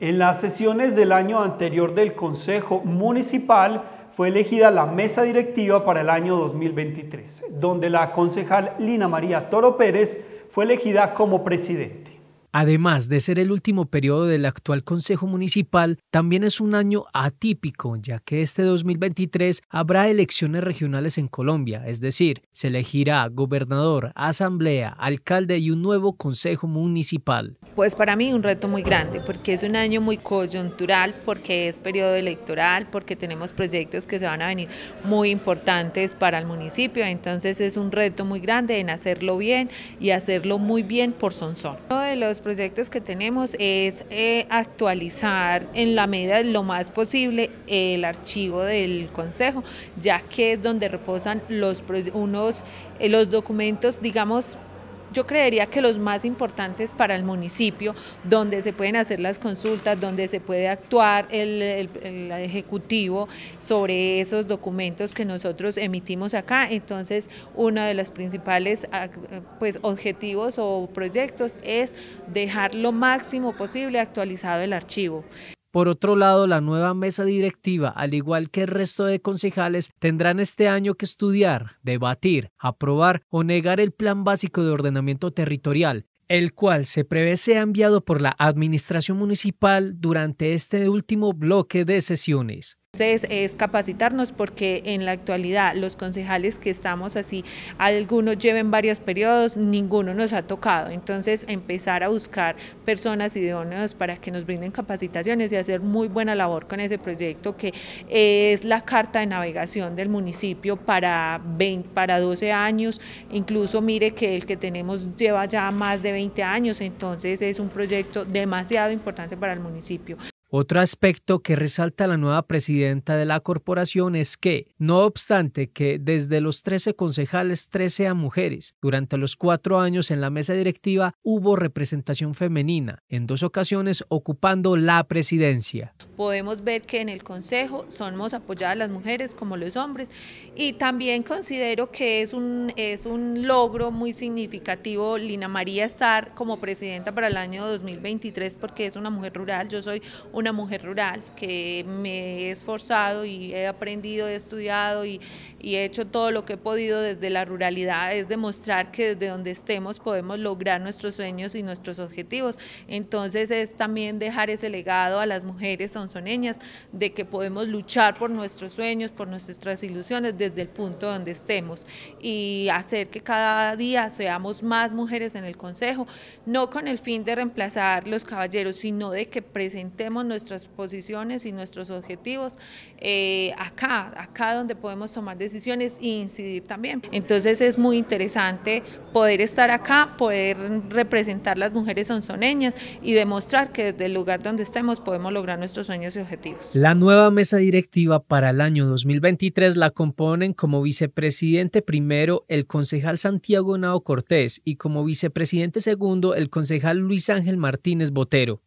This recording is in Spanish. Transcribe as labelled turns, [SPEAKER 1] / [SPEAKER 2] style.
[SPEAKER 1] En las sesiones del año anterior del Consejo Municipal fue elegida la mesa directiva para el año 2023, donde la concejal Lina María Toro Pérez fue elegida como presidente.
[SPEAKER 2] Además de ser el último periodo del actual Consejo Municipal, también es un año atípico, ya que este 2023 habrá elecciones regionales en Colombia, es decir, se elegirá gobernador, asamblea, alcalde y un nuevo Consejo Municipal.
[SPEAKER 1] Pues para mí un reto muy grande, porque es un año muy coyuntural, porque es periodo electoral, porque tenemos proyectos que se van a venir muy importantes para el municipio, entonces es un reto muy grande en hacerlo bien y hacerlo muy bien por Sonsón. Uno de los proyectos que tenemos es eh, actualizar en la medida lo más posible el archivo del Consejo, ya que es donde reposan los, unos, eh, los documentos, digamos, yo creería que los más importantes para el municipio, donde se pueden hacer las consultas, donde se puede actuar el, Ejecutivo sobre esos documentos que nosotros emitimos acá. Entonces, uno de los principales ah, pues, objetivos o proyectos es dejar lo máximo posible actualizado el
[SPEAKER 2] archivo. Por otro lado, la nueva mesa directiva, al igual que el resto de concejales, tendrán este año que estudiar, debatir, aprobar o negar el Plan Básico de Ordenamiento Territorial, el cual se prevé sea enviado por la Administración Municipal durante este último bloque de sesiones.
[SPEAKER 1] Entonces es capacitarnos porque en la actualidad los concejales que estamos así, algunos lleven varios periodos, ninguno nos ha tocado. Entonces empezar a buscar personas idóneas para que nos brinden capacitaciones y hacer muy buena labor con ese proyecto que es la carta de navegación del municipio para, para 12 años. Incluso mire que el que tenemos lleva ya más de 20 años, entonces es un proyecto demasiado importante para el municipio.
[SPEAKER 2] Otro aspecto que resalta la nueva presidenta de la corporación es que, no obstante que desde los 13 concejales 13 a mujeres, durante los cuatro años en la mesa directiva hubo representación femenina, en dos ocasiones ocupando la presidencia.
[SPEAKER 1] Podemos ver que en el Consejo somos apoyadas las mujeres como los hombres y también considero que es un, es un logro muy significativo Lina María estar como presidenta para el año 2023 porque es una mujer rural, yo soy una mujer rural, que me he esforzado y he aprendido, he estudiado y, he hecho todo lo que he podido desde la ruralidad, es demostrar que desde donde estemos podemos lograr nuestros sueños y nuestros objetivos. Entonces es también dejar ese legado a las mujeres sonsoneñas de que podemos luchar por nuestros sueños, por nuestras ilusiones desde el punto donde estemos y hacer que cada día seamos más mujeres en el Consejo, no con el fin de reemplazar los caballeros, sino de que presentemos nuestras posiciones y nuestros objetivos eh, acá, acá donde podemos tomar decisiones e incidir también. Entonces es muy interesante poder estar acá, poder representar las mujeres sonzoneñas y demostrar que desde el lugar donde estemos podemos lograr nuestros sueños y objetivos.
[SPEAKER 2] La nueva mesa directiva para el año 2023 la componen como vicepresidente primero el concejal Santiago Nao Cortés y como vicepresidente segundo el concejal Luis Ángel Martínez Botero.